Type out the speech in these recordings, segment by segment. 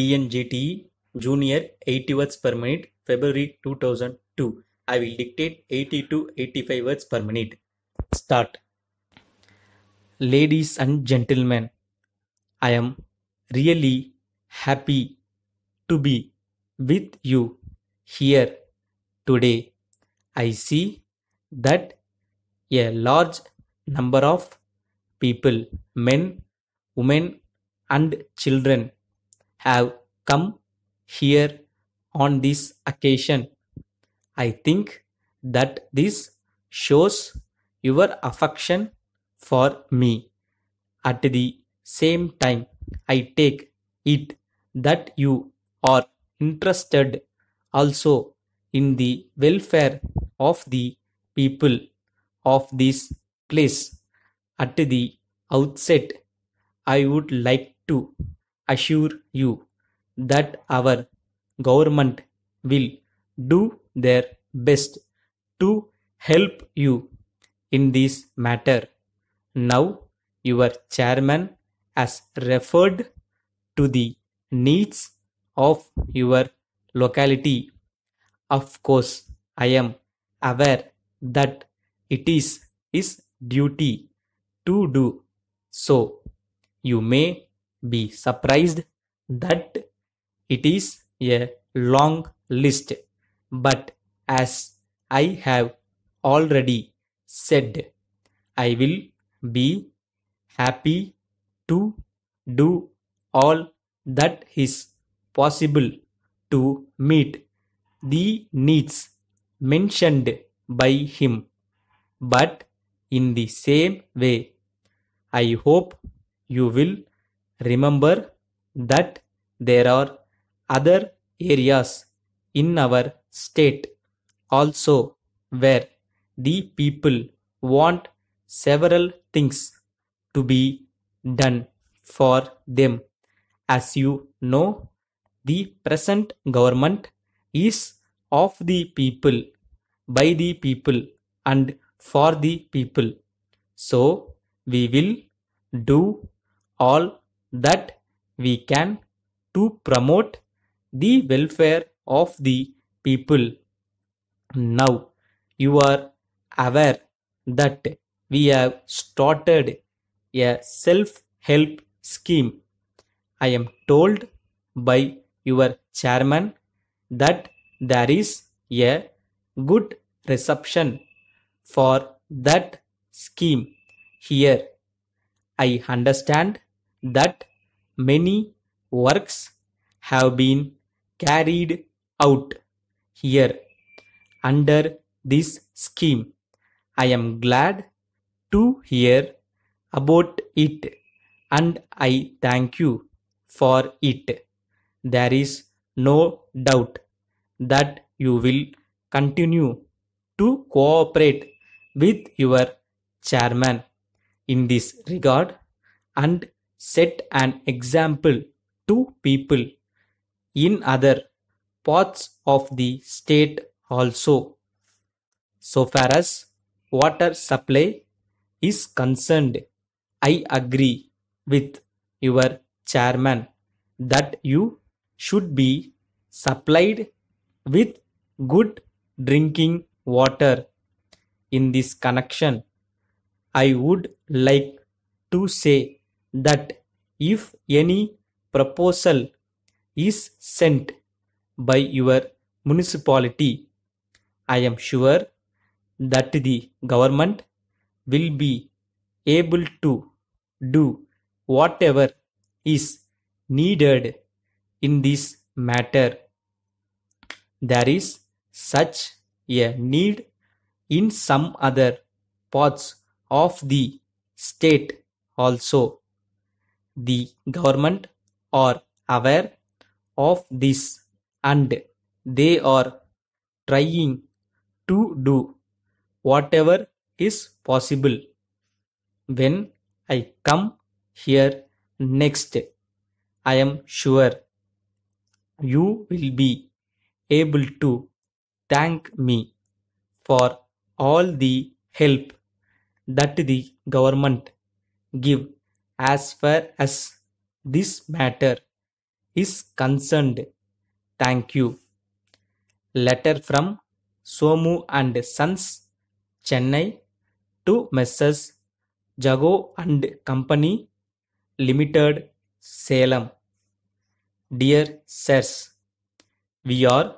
TNGT Junior 80 words per minute February 2002. I will dictate 80 to 85 words per minute. Start. Ladies and gentlemen, I am really happy to be with you here today. I see that a large number of people, men, women, and children have come here on this occasion. I think that this shows your affection for me. At the same time, I take it that you are interested also in the welfare of the people of this place. At the outset, I would like to assure you that our government will do their best to help you in this matter. Now, your chairman has referred to the needs of your locality. Of course, I am aware that it is his duty to do so. You may be surprised that it is a long list, but as I have already said, I will be happy to do all that is possible to meet the needs mentioned by him. But in the same way, I hope you will Remember that there are other areas in our state also where the people want several things to be done for them. As you know, the present government is of the people, by the people, and for the people. So, we will do all that we can to promote the welfare of the people. Now you are aware that we have started a self help scheme. I am told by your chairman that there is a good reception for that scheme here. I understand that many works have been carried out here under this scheme. I am glad to hear about it and I thank you for it. There is no doubt that you will continue to cooperate with your chairman in this regard and set an example to people in other parts of the state also. So far as water supply is concerned, I agree with your chairman that you should be supplied with good drinking water. In this connection, I would like to say that if any proposal is sent by your municipality, I am sure that the government will be able to do whatever is needed in this matter. There is such a need in some other parts of the state also the government are aware of this and they are trying to do whatever is possible. When I come here next, I am sure you will be able to thank me for all the help that the government give as far as this matter is concerned. Thank you. Letter from Somu and Sons, Chennai to Messrs. Jago and Company Limited, Salem. Dear Sirs, we are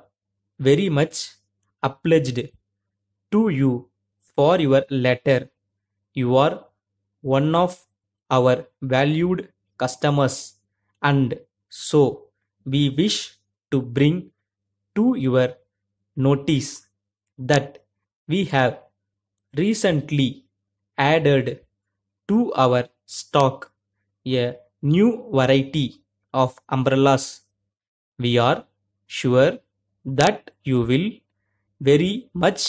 very much obliged to you for your letter. You are one of our valued customers and so we wish to bring to your notice that we have recently added to our stock a new variety of umbrellas. We are sure that you will very much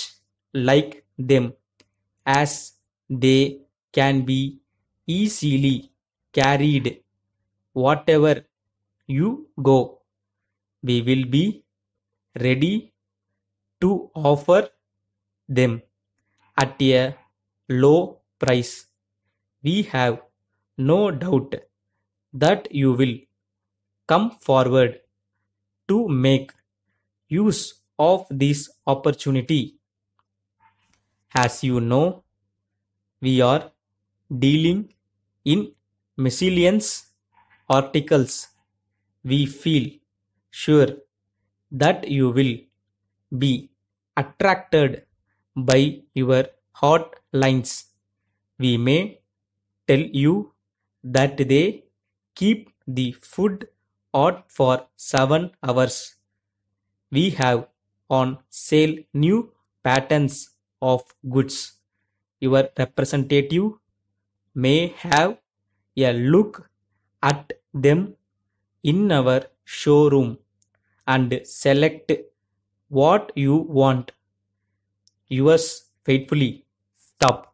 like them as they can be easily carried whatever you go. We will be ready to offer them at a low price. We have no doubt that you will come forward to make use of this opportunity. As you know, we are dealing in miscellaneous articles, we feel sure that you will be attracted by your hot lines. We may tell you that they keep the food hot for 7 hours. We have on sale new patterns of goods. Your representative may have a look at them in our showroom and select what you want. Yours faithfully, Stop.